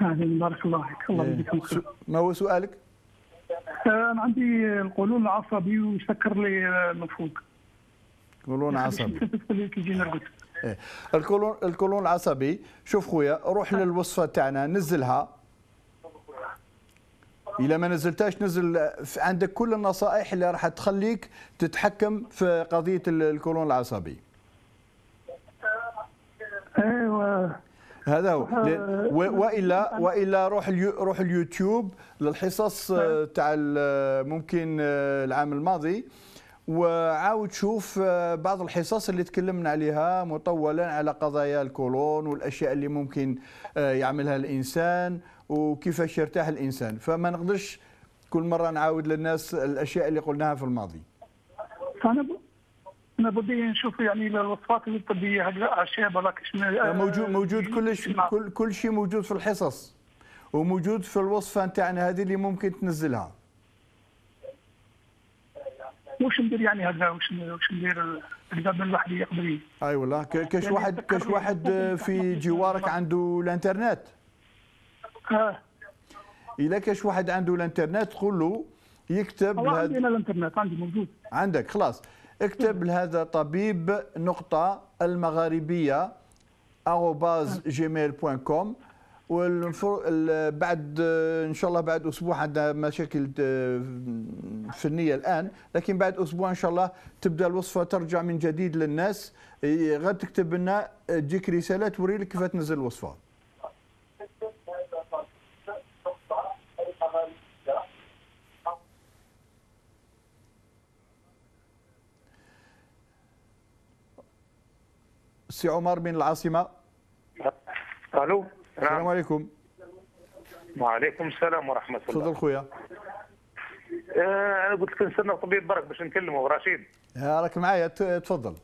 أهلا بارك الله فيك الله إيه. يجزيك خير ما هو سؤالك؟ آه، أنا عندي القولون العصبي ويسكر لي المفروض قولون عصبي *laughs* الكولون الكولون العصبي شوف خويا روح للوصفه تاعنا نزلها الى ما نزلتهاش نزل عندك كل النصائح اللي راح تخليك تتحكم في قضيه الكولون العصبي ايوه هذا هو آه، والا والا روح روح اليوتيوب للحصص آه، تاع ممكن آه، العام الماضي وعاود شوف آه، بعض الحصص اللي تكلمنا عليها مطولا على قضايا الكولون والاشياء اللي ممكن آه، يعملها الانسان وكيفاش يرتاح الانسان فما نقدرش كل مره نعاود للناس الاشياء اللي قلناها في الماضي. انا انا بدي نشوف يعني الوصفات الطبيه عشان براكش موجود موجود كلش كل كل شيء موجود في الحصص وموجود في الوصفه نتاعنا هذه اللي ممكن تنزلها. واش ندير يعني هذا واش واش ندير هكذا من الواحد يقدر اي أيوة والله كاش يعني واحد كاش واحد في جوارك عنده الانترنت اه الا كاش واحد عنده الانترنت قول له يكتب عندي انا الانترنت عندي موجود عندك خلاص اكتب لهذا طبيب نقطه المغاربيه جيميل بوان كوم والمفروض بعد ان شاء الله بعد اسبوع عندنا مشاكل آه، فنيه الان لكن بعد اسبوع ان شاء الله تبدا الوصفه ترجع من جديد للناس غير تكتب لنا تجيك آه، رساله توري لك كيف تنزل الوصفه سي عمر من العاصمه الو نعم. السلام عليكم وعليكم السلام ورحمه الله تفضل خويا آه، انا قلت لك نستنى طبيب برك باش نكلمه رشيد آه، راك معايا تفضل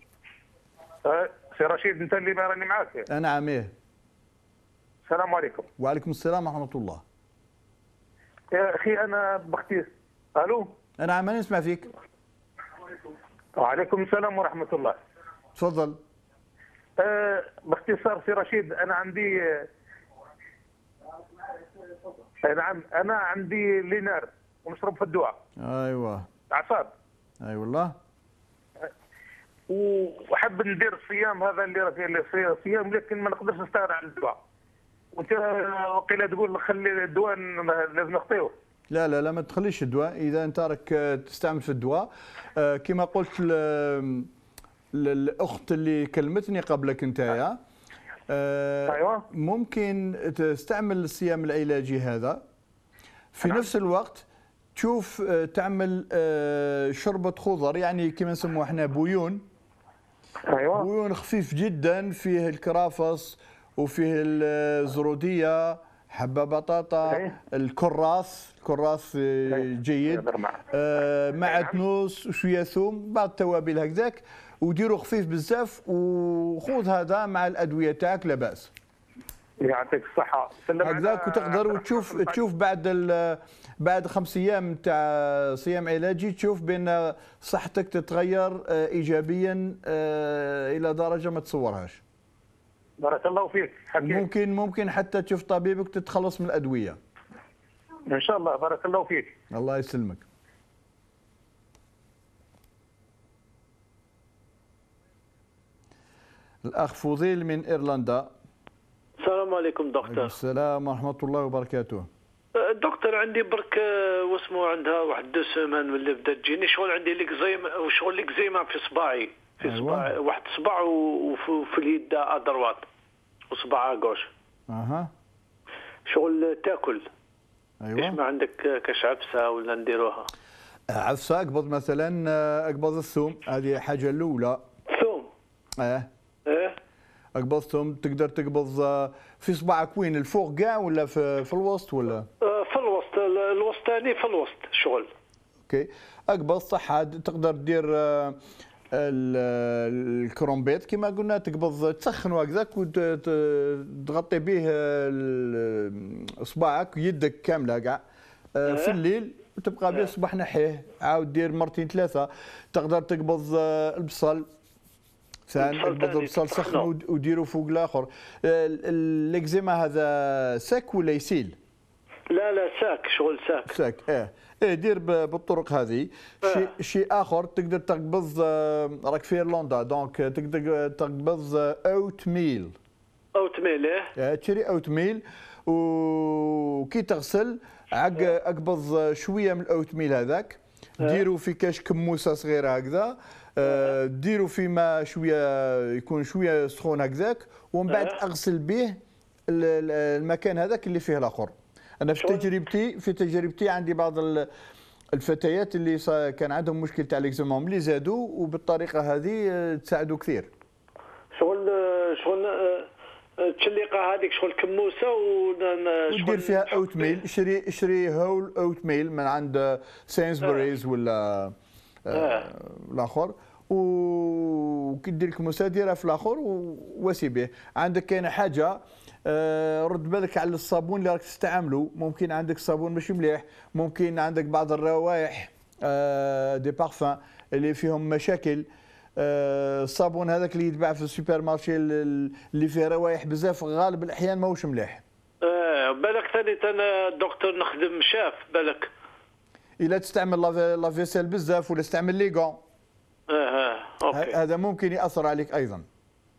آه سي رشيد انت اللي راني معاك نعم ايه السلام عليكم وعليكم السلام ورحمه الله يا اخي انا بختي الو نعم انا نسمع فيك وعليكم السلام ورحمه الله تفضل آه باختصار سي رشيد انا عندي آه نعم انا عندي لينار ونشرب في الدواء ايوه اعصاب اي أيوة والله وحب ندير الصيام هذا اللي راه فيه الصيام لكن ما نقدرش نستغنى على الدواء وانت وقيله تقول خلي الدواء لازم نخطيوه لا لا لا ما تخليش الدواء اذا انت راك تستعمل في الدواء آه، كما قلت الاخت اللي كلمتني قبلك انت آه، أيوة. ممكن تستعمل الصيام العلاجي هذا في نعم. نفس الوقت تشوف آه، تعمل آه، شوربه خضر يعني كما نسموها احنا بويون ايوه بويون خفيف جدا فيه الكرافس وفيه الزروديه حبه بطاطا الكراس الكراس جيد مع تنوس وشويه ثوم بعض التوابل هكذاك وديروا خفيف بزاف وخذ هذا مع الادويه تاعك لاباس يعطيك الصحة هكذاك وتقدر وتشوف تشوف بعد بعد خمس ايام تاع صيام علاجي تشوف بان صحتك تتغير آه، ايجابيا آه، الى درجة ما تصورهاش. بارك الله فيك حكي. ممكن ممكن حتى تشوف طبيبك تتخلص من الادوية. ان شاء الله بارك الله فيك. الله يسلمك. الأخ فضيل من إيرلندا السلام عليكم دكتور السلام ورحمة الله وبركاته أه، دكتور عندي برك أه، واسمو عندها واحد دو سيمان ولا بدا تجيني شغل عندي ليكزيما شغل ليكزيما في صباعي في أيوة. صباع واحد صباع وفي اليد ادروات وصباع غوش اها شغل تاكل ايوا ما عندك أه، كاش عفسه ولا نديروها عفسه اقبض مثلا اقبض الثوم هذه حاجه الاولى الثوم اه ايه قبضتهم تقدر تقبض في صباعك وين الفوق كاع ولا في, في الوسط ولا؟ إيه، في الوسط الوسطاني في الوسط شغل اوكي اقبض صح تقدر دير آه، الكرومبيت كما قلنا تقبض تسخن هكذاك وتغطي به صباعك يدك كامله كاع آه، إيه. في الليل وتبقى به الصباح إيه. نحيه عاود دير مرتين ثلاثه تقدر تقبض آه، البصل البيض بصلصه سخن وديروا فوق الاخر آه، الاكزيما هذا ساك ولا يسيل لا لا ساك شغل ساك ساك اه ايه دير بالطرق هذه آه. شيء شي اخر تقدر تقبض آه، راك في ايرلندا دونك آه، تقدر تقبض اوت ميل اوت ميل ايه تشري اوت ميل وكي تغسل عق اقبض شويه من الاوت ميل هذاك ديروا في كاش كموسه صغيره هكذا آه، ديروا في ما شويه يكون شويه سخون هكذاك ومن بعد آه. اغسل به المكان هذاك اللي فيه الاخر انا في تجربتي في تجربتي عندي بعض الفتيات اللي كان عندهم مشكل تاع ليكزوموم اللي زادوا وبالطريقه هذه آه، تساعدوا كثير شغل شغل التشليقه هذيك شغل كموسه ودير فيها اوت ميل شري شري هول اوت ميل من عند سينزبريز ولا آه. الاخر وكيدير لك مسادره في الاخر واسي به عندك كاينه حاجه آه، رد بالك على الصابون اللي راك تستعمله ممكن عندك صابون مش مليح ممكن عندك بعض الروائح دي آه، بارفان اللي فيهم مشاكل آه، الصابون هذاك اللي يتباع في السوبر مارشي اللي فيه روائح بزاف غالب الاحيان ماهوش مليح بالك ثاني انا الدكتور نخدم شاف بالك الا تستعمل لافيسيل بزاف ولا تستعمل ليغون آه، آه، اوكي هذا ممكن ياثر عليك ايضا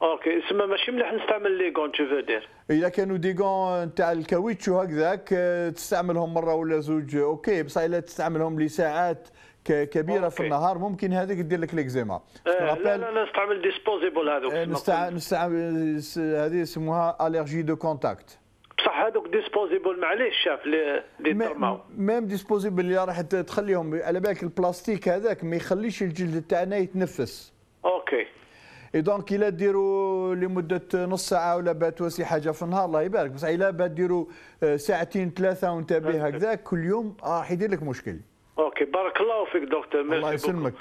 اوكي اسمه ماشي مليح نستعمل لي غون تو فودير اذا كانوا ديغون تاع الكاويتشو هكذاك آه، تستعملهم مره ولا زوج اوكي بصح الا تستعملهم لساعات كبيره أوكي. في النهار ممكن هذيك دير لك ليكزيما آه لا لا نستعمل ديسبوزيبل هذوك نستعمل هذه يسموها الرجي دو كونتاكت بصح هذوك ديسبوزيبل معليش شاف لي يترماو ميم ديسبوزيبل اللي راح تخليهم على بالك البلاستيك هذاك ما يخليش الجلد تاعنا يتنفس اوكي اي دونك الا ديروا لمده نص ساعه ولا بات شي حاجه في النهار الله يبارك بصح الا بات ديروا ساعتين ثلاثه وانت به هكذا كل يوم راح يدير لك مشكل اوكي بارك الله فيك دكتور ميرسي الله يسلمك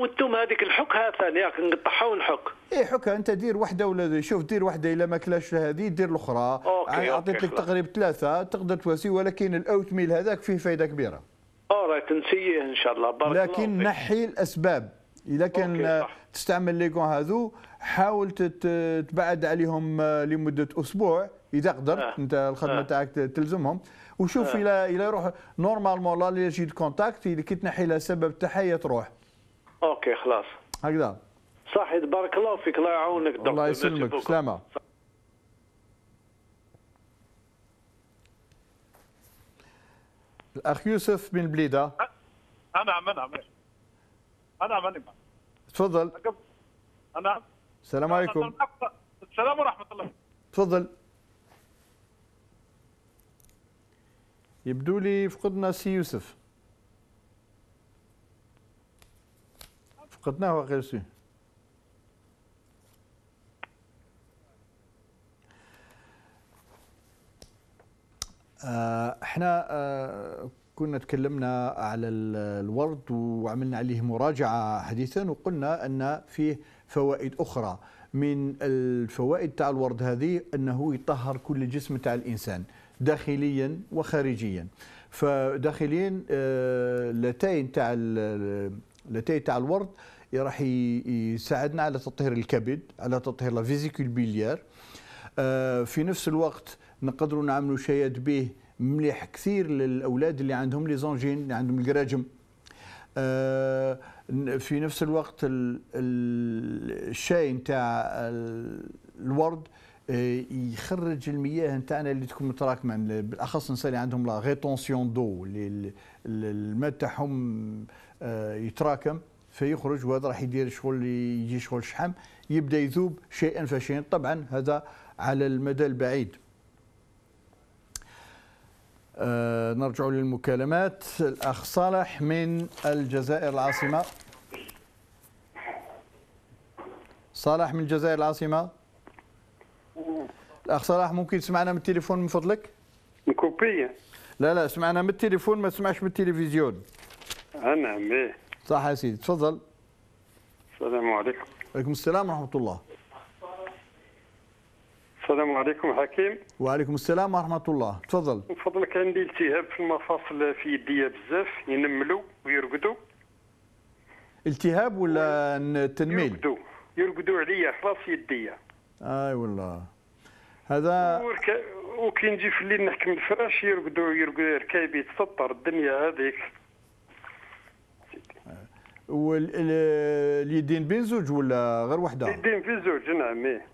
وانتم هذيك الحكها ثاني ياك نقطعها ونحك ايه حكها انت دير وحده ولا شوف دير وحده الا ما كلاش هذه دير الاخرى اوكي اعطيت لك تقريبا ثلاثه تقدر تواسي ولكن الاوت ميل هذاك فيه فائده كبيره اورايت نسيه ان شاء الله بارك لكن الله نحي الاسباب اذا كان تستعمل لي كون هذو حاول تبعد عليهم آه، لمده اسبوع اذا قدرت آه. انت الخدمه آه. تاعك تلزمهم وشوف آه. الى الى يروح نورمالمون لا ليجي دو كونتاكت كي تنحي لها سبب تحيه تروح اوكي خلاص هكذا صح بارك الله فيك الله يعاونك دكتور الله يسلمك سلامه الاخ يوسف بن بليده انا عم انا عم انا عم انا تفضل انا السلام عليكم السلام ورحمه الله تفضل يبدو لي فقدنا سي يوسف فقدناه غير سي آه، احنا آه، كنا تكلمنا على الورد وعملنا عليه مراجعة حديثا وقلنا أن فيه فوائد أخرى من الفوائد تاع الورد هذه أنه يطهر كل جسم تاع الإنسان داخليا وخارجيا فداخليا آه، لتين تاع لتين آه، تاع الورد راح يساعدنا على تطهير الكبد على تطهير لا بيليار آه، في نفس الوقت نقدروا نعملوا شيات به مليح كثير للاولاد اللي عندهم لي زونجين اللي عندهم الكراجم في نفس الوقت الشاي نتاع الورد آه، يخرج المياه نتاعنا اللي تكون متراكمه بالاخص الناس اللي عندهم لا ريتونسيون دو اللي الماء تاعهم آه، يتراكم فيخرج وهذا راح يدير شغل يجي شغل شحم يبدا يذوب شيئا فشيئا طبعا هذا على المدى البعيد آه، نرجع للمكالمات الأخ صالح من الجزائر العاصمة صالح من الجزائر العاصمة الاخ صلاح ممكن تسمعنا من التليفون من فضلك؟ مكوبي لا لا سمعنا من التليفون ما تسمعش من التلفزيون نعم ايه صح يا سيدي تفضل السلام عليكم وعليكم السلام ورحمه الله السلام عليكم حكيم وعليكم السلام ورحمه الله تفضل من فضلك عندي التهاب في المفاصل في يديا بزاف ينملوا ويرقدوا التهاب ولا التنميل يرقدوا يرقدوا عليا في راس يديا اي والله هذا وكي نجي في الليل نحكم الفراش يرقدوا يرقدوا ركايب يتسطر الدنيا هذيك واليدين بين زوج ولا غير وحده؟ اليدين في زوج نعم ايه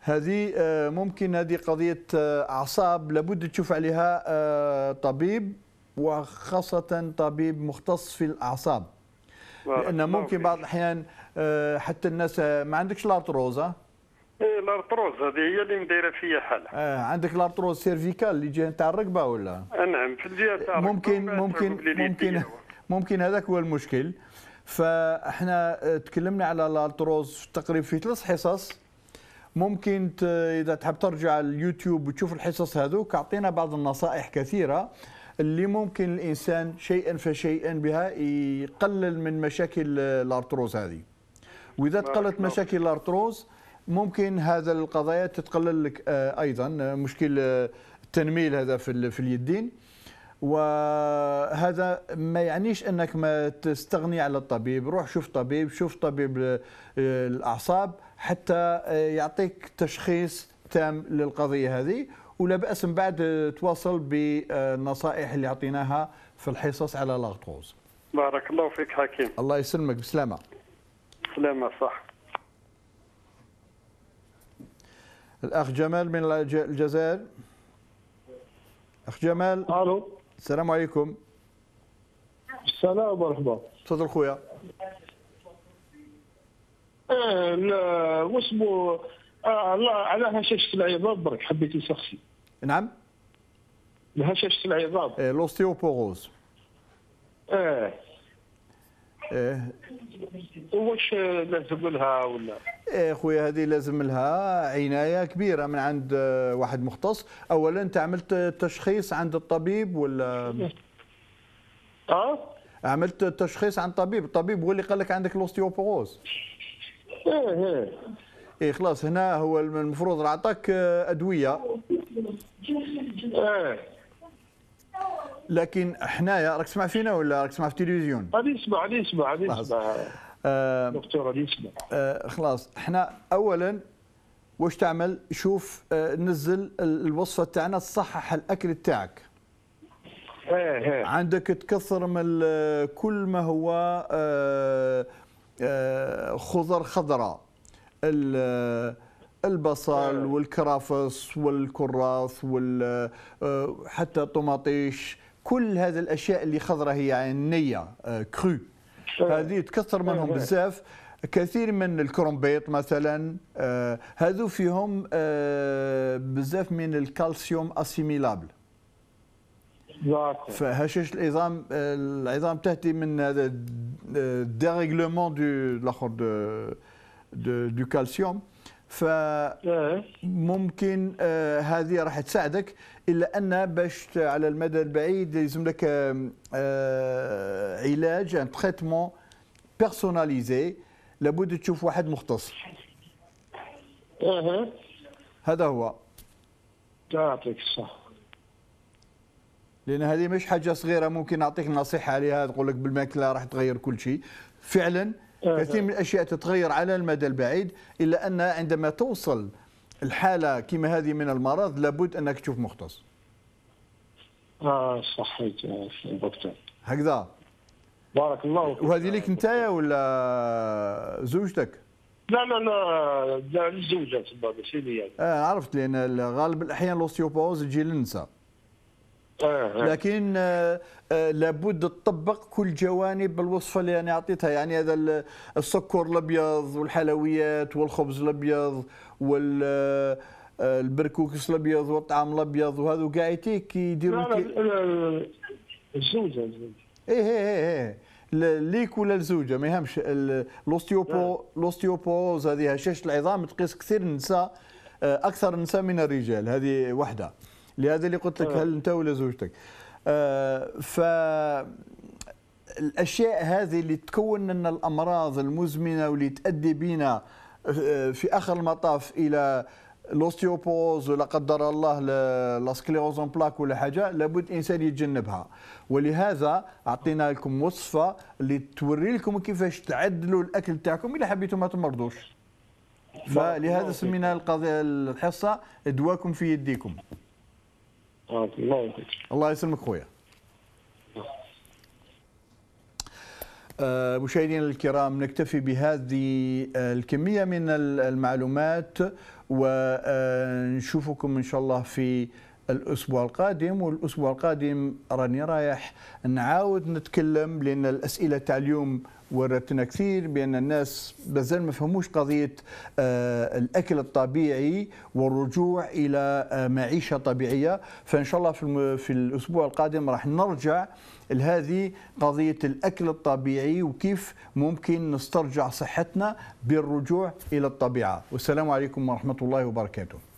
هذه آه، ممكن هذه قضية آه، أعصاب لابد تشوف عليها آه، طبيب وخاصة طبيب مختص في الأعصاب لأن ممكن بعض الأحيان آه، حتى الناس آه، ما عندكش لارتروز ها إيه، لارتروز هذه هي اللي مدايره فيا حالة آه عندك لارتروز سيرفيكال اللي جهه تاع الركبه ولا آه، نعم في الجهه تاع ممكن ممكن ممكن ممكن هذاك هو المشكل فاحنا تكلمنا على لارتروز تقريبا في ثلاث حصص ممكن اذا تحب ترجع اليوتيوب وتشوف الحصص هذوك اعطينا بعض النصائح كثيره اللي ممكن الانسان شيئا فشيئا بها يقلل من مشاكل الارتروز هذه واذا تقلت مشاكل الارتروز ممكن هذا القضايا تتقلل لك آه، ايضا آه، مشكل آه، التنميل هذا في في اليدين وهذا ما يعنيش انك ما تستغني على الطبيب روح شوف طبيب شوف طبيب الاعصاب حتى يعطيك تشخيص تام للقضيه هذه ولا باس من بعد تواصل بالنصائح اللي اعطيناها في الحصص على الارتروز بارك الله فيك حكيم الله يسلمك بسلامه السلامة صح الأخ جمال من الجزائر أخ جمال ألو السلام عليكم السلام مرحبا تفضل خويا آه، لا واسمو آه، على هشاشة العظام برك حبيت نسخسي نعم هشاشة العظام ايه لوستيوبوغوز اه ايه واش لازم لها ولا ايه خويا هذه لازم لها عنايه كبيره من عند واحد مختص اولا انت عملت تشخيص عند الطبيب ولا اه عملت تشخيص عند طبيب الطبيب هو اللي قال لك عندك الاوستيوبوروز ايه ايه ايه خلاص هنا هو المفروض عطاك ادويه ايه لكن حنايا راك تسمع فينا ولا راك تسمع في التلفزيون؟ غادي نسمع غادي نسمع غادي نسمع آه، دكتور غادي نسمع آه، خلاص حنا اولا واش تعمل؟ شوف آه، نزل الوصفه تاعنا تصحح الاكل تاعك. عندك تكثر من كل ما هو خضر خضراء البصل والكرافس والكراث وحتى الطماطيش كل هذه الاشياء اللي خضراء هي عينيه يعني كرو آه، هذه تكثر منهم بزاف كثير من الكرومبيط مثلا آه، هذو فيهم آه، بزاف من الكالسيوم اسيميلابل فهشاش العظام العظام تاتي من هذا ديغيغلومون دو لاخر دو دو كالسيوم إيه. فممكن آه، هذه راح تساعدك الا ان باش على المدى البعيد لازم لك آه، علاج ان تريتمون بيرسوناليزي لابد تشوف واحد مختص إيه. هذا هو يعطيك الصحه لان هذه مش حاجه صغيره ممكن نعطيك نصيحه عليها تقول لك بالماكله راح تغير كل شيء فعلا آه. كثير من الاشياء تتغير على المدى البعيد الا ان عندما توصل الحاله كما هذه من المرض لابد انك تشوف مختص اه صحيت آه، دكتور هكذا بارك الله فيك وهذه لك انت ولا زوجتك؟ لا لا لا لا للزوجه تبا ماشي اه عرفت لان غالب الاحيان الاوستيوبوز تجي للنساء آه، آه. لكن آه، لابد تطبق كل جوانب الوصفه اللي انا اعطيتها يعني هذا السكر الابيض والحلويات والخبز الابيض وال البركوكس الابيض والطعام الابيض وهذو كاع يتيك يديروا لا لا الزوجه ايه ايه ايه, إيه. ليك ولا الزوجه ما يهمش الاوستيوبو الاوستيوبوز هذه هشاشه العظام تقيس كثير النساء اكثر النساء من الرجال هذه وحده لهذا اللي قلت لك آه. هل انت ولا زوجتك آه، ف الاشياء هذه اللي تكون لنا الامراض المزمنه واللي تؤدي بنا آه، في اخر المطاف الى الاوستيوبوز ولا قدر الله لاسكليروزون بلاك ولا حاجه لابد الانسان يتجنبها ولهذا اعطينا لكم وصفه اللي توري لكم كيفاش تعدلوا الاكل تاعكم اذا حبيتوا ما تمرضوش فلهذا سمينا القضيه الحصه دواكم في يديكم آه، الله يسلمك خويا آه، مشاهدينا الكرام نكتفي بهذه آه، الكمية من المعلومات ونشوفكم إن شاء الله في الأسبوع القادم والأسبوع القادم راني رايح نعاود نتكلم لأن الأسئلة تاع اليوم ورتنا كثير بان الناس مازال ما فهموش قضيه آه، الاكل الطبيعي والرجوع الى آه، معيشه طبيعيه فان شاء الله في في الاسبوع القادم راح نرجع لهذه قضيه الاكل الطبيعي وكيف ممكن نسترجع صحتنا بالرجوع الى الطبيعه والسلام عليكم ورحمه الله وبركاته